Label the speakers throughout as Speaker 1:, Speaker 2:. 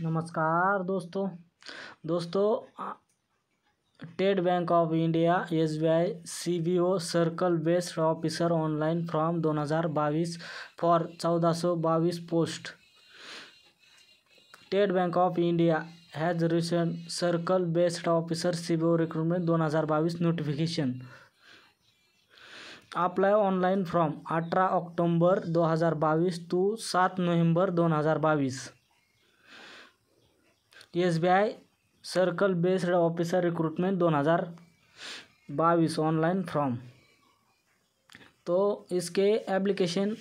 Speaker 1: नमस्कार दोस्तों दोस्तों State Bank of India S B I C B O circle based officer online from दोन हज़ार बाईस फॉर चौदह सौ बाईस post State Bank of India has recent circle based officer C B O recruitment दोन हज़ार बाईस नोटिफिकेशन अप्लाई ऑनलाइन फॉर्म अठारह ऑक्टोबर दो हज़ार बाईस टू सात नोवेम्बर दोन हज़ार बाईस S B I circle based officer recruitment दोन हज़ार बाईस ऑनलाइन फॉर्म तो इसके एप्लीकेशन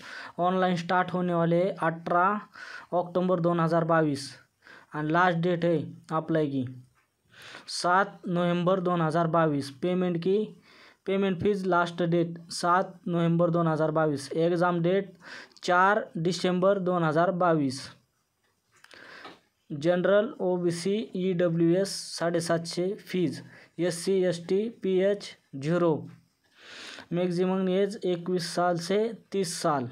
Speaker 1: ऑनलाइन स्टार्ट होने वाले अठारह अक्टूबर दोन हज़ार बाईस एंड लास्ट डेट है अप्लाई की सात नवंबर दोन हज़ार बाईस पेमेंट की पेमेंट फीस लास्ट डेट सात नवंबर दोन हज़ार बाईस एग्ज़ाम डेट चार दिसंबर दोन हज़ार बाईस general O B C E W S साढ़े सातशे fees S C S T P H zero maximum age एकवीस साल से तीस साल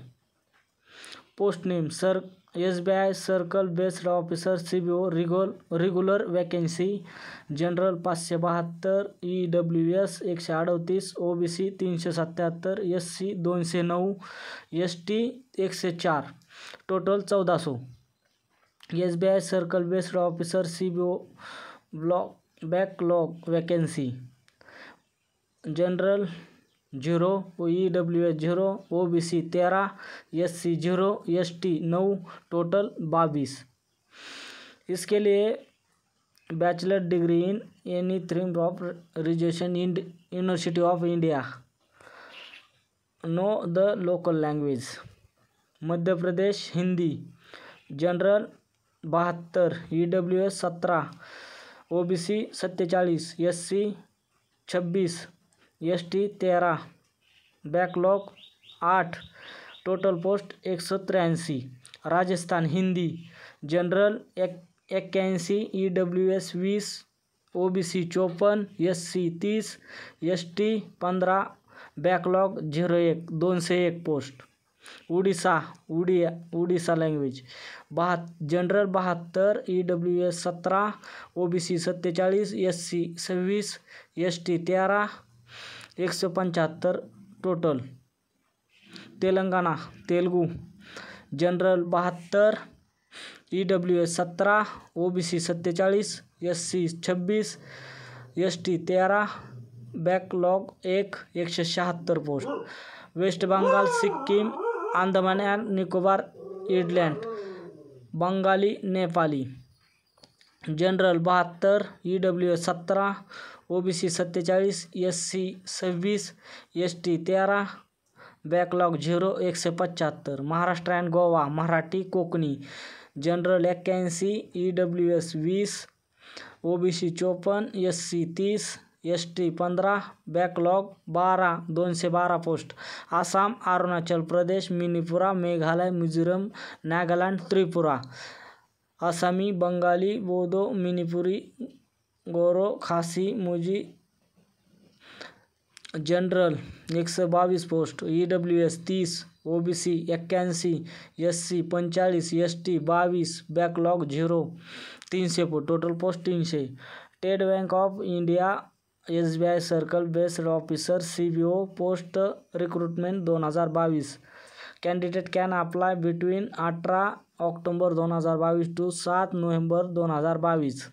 Speaker 1: post name sir S B I circle based officer C B O रिगोल रेगुलर वैकेंसी जनरल पाचशे बहत्तर ई डब्ल्यू एस एकशे अडतीस ओ बी सी तीनशे सत्याहत्तर एस सी दोनशे नऊ एस टी एकशे चार टोटल चौदा सौ B I circle based officer C B O block backlog vacancy general zero E W S zero O B C तेरह S C zero S T नौ टोटल बाईस इसके लिए bachelor degree in any stream of recognition in university of India know the local language Madhya Pradesh Hindi general बहत्तर E W S सत्रह O B सी सत्तेचालीस S C छब्बीस S T तेरह backlog आठ total post एक सौ त्रियासी राजस्थान हिंदी जनरल एक इक्यासी ई डब्ल्यू एस बीस ओ बी सी चौपन एस सी तीस एस टी पंद्रह बैकलॉग जीरो एक दोन से एक पोस्ट उड़ीसा उड़िया उड़ीसा लैंग्वेज बहा जनरल बहत्तर ई डब्ल्यू एस सत्रह ओ बी सी सत्तेचाळीस एस सी सवीस एस टी तेरह एक सौ पंचहत्तर टोटल तेलंगाना तेलुगू जनरल बहत्तर ई डब्ल्यू एस सत्रह ओ बी सी सत्तेचाळीस एस सी छब्बीस एस टी तेरह बैकलॉग एक एकशे सौ शहत्तर post West Bengal Sikkim Andaman and Nicobar island Bengali Nepali general बहत्तर ई डब्ल्यू एस सत्रह ओ बी सी सत्तेचाळीस एस सी सव्वीस एस टी तेरह बॅकलॉग झिरो एकशे पंच्याहत्तर महाराष्ट्र अँड गोवा मराठी कोकणी जनरल एक्क्याऐंशी ई डब्ल्यू एस वीस ओ बी सी चोपन्न एस सी तीस एस टी पंद्रह बैकलॉग बारह दोन से बारह पोस्ट आसाम अरुणाचल प्रदेश मिनीपुरा मेघालय मिजोरम नागालैंड त्रिपुरा असमी बंगाली बोडो मिनीपुरी गोरो खासी मुजी जनरल एक सौ बाईस पोस्ट ई डब्ल्यू एस तीस ओ बी सी एक्क्याऐंशी एस सी पंचालीस एस टी बावीस जीरो तीन से पोस्ट टोटल पोस्ट तीन से State Bank of India S B I circle based officer C B O post recruitment दोन हजार बावीस कैंडिडेट कैन अप्लाय बिट्वीन अठारह ऑक्टोबर दोन हजार बाईस टू सात नोवेम्बर दोन हजार बाईस